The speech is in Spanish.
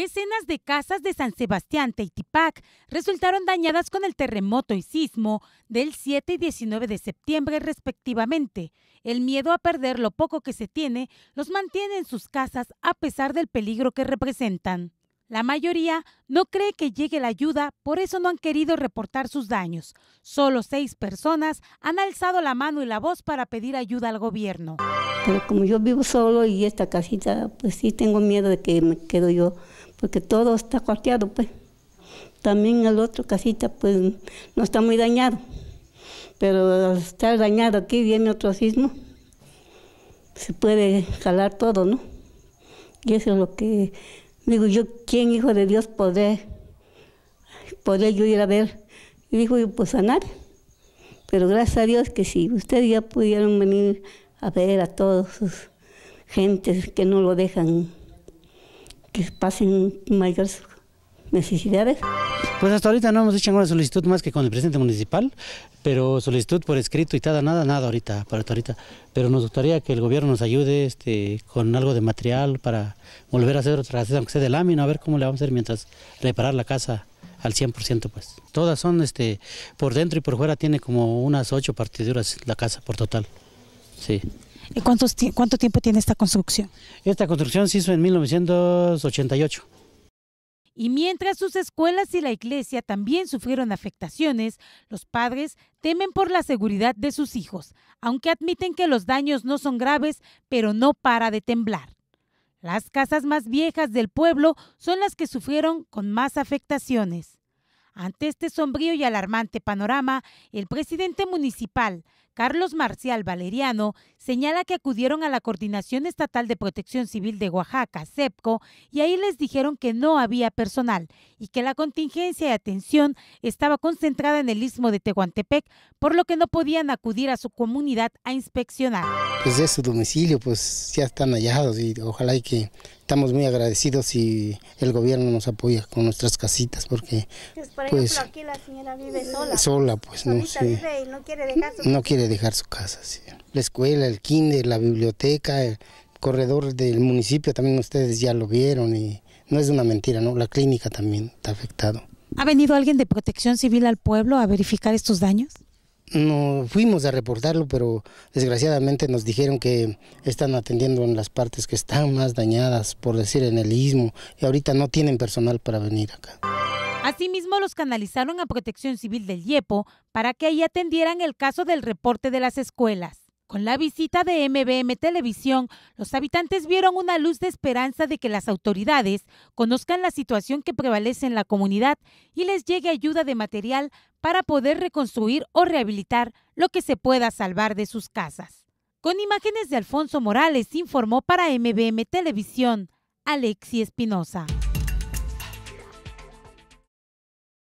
Decenas de casas de San Sebastián, Teitipac, resultaron dañadas con el terremoto y sismo del 7 y 19 de septiembre respectivamente. El miedo a perder lo poco que se tiene los mantiene en sus casas a pesar del peligro que representan. La mayoría no cree que llegue la ayuda, por eso no han querido reportar sus daños. Solo seis personas han alzado la mano y la voz para pedir ayuda al gobierno. Pero como yo vivo solo y esta casita, pues sí tengo miedo de que me quedo yo porque todo está cuarteado, pues. También el otro casita, pues, no está muy dañado, pero al estar dañado aquí viene otro sismo, se puede jalar todo, ¿no? Y eso es lo que digo yo, ¿quién hijo de Dios podré, podré yo ir a ver? Y dijo yo, pues a Pero gracias a Dios que sí, ustedes ya pudieron venir a ver a todos sus gentes que no lo dejan que pasen mayores necesidades. Pues hasta ahorita no hemos hecho ninguna solicitud más que con el presidente municipal, pero solicitud por escrito y tal, nada, nada ahorita, para ahorita. Pero nos gustaría que el gobierno nos ayude este, con algo de material para volver a hacer otra aunque sea de lámina, a ver cómo le vamos a hacer mientras reparar la casa al 100% pues. Todas son, este, por dentro y por fuera tiene como unas ocho partiduras la casa por total, sí. ¿Cuánto tiempo tiene esta construcción? Esta construcción se hizo en 1988. Y mientras sus escuelas y la iglesia también sufrieron afectaciones, los padres temen por la seguridad de sus hijos, aunque admiten que los daños no son graves, pero no para de temblar. Las casas más viejas del pueblo son las que sufrieron con más afectaciones. Ante este sombrío y alarmante panorama, el presidente municipal, Carlos Marcial Valeriano señala que acudieron a la Coordinación Estatal de Protección Civil de Oaxaca, CEPCO, y ahí les dijeron que no había personal y que la contingencia de atención estaba concentrada en el istmo de Tehuantepec, por lo que no podían acudir a su comunidad a inspeccionar. Pues de su domicilio, pues ya están hallados y ojalá y que estamos muy agradecidos y el gobierno nos apoya con nuestras casitas porque pues, por ejemplo, aquí la señora vive sola. Sola, pues no sé. no quiere dejar su no quiere dejar su casa. La escuela, el kinder, la biblioteca, el corredor del municipio también ustedes ya lo vieron y no es una mentira, ¿no? La clínica también está afectado. ¿Ha venido alguien de protección civil al pueblo a verificar estos daños? No fuimos a reportarlo, pero desgraciadamente nos dijeron que están atendiendo en las partes que están más dañadas, por decir, en el istmo, y ahorita no tienen personal para venir acá. Asimismo, los canalizaron a Protección Civil del Yepo para que ahí atendieran el caso del reporte de las escuelas. Con la visita de MBM Televisión, los habitantes vieron una luz de esperanza de que las autoridades conozcan la situación que prevalece en la comunidad y les llegue ayuda de material para poder reconstruir o rehabilitar lo que se pueda salvar de sus casas. Con imágenes de Alfonso Morales, informó para MBM Televisión, Alexi Espinosa.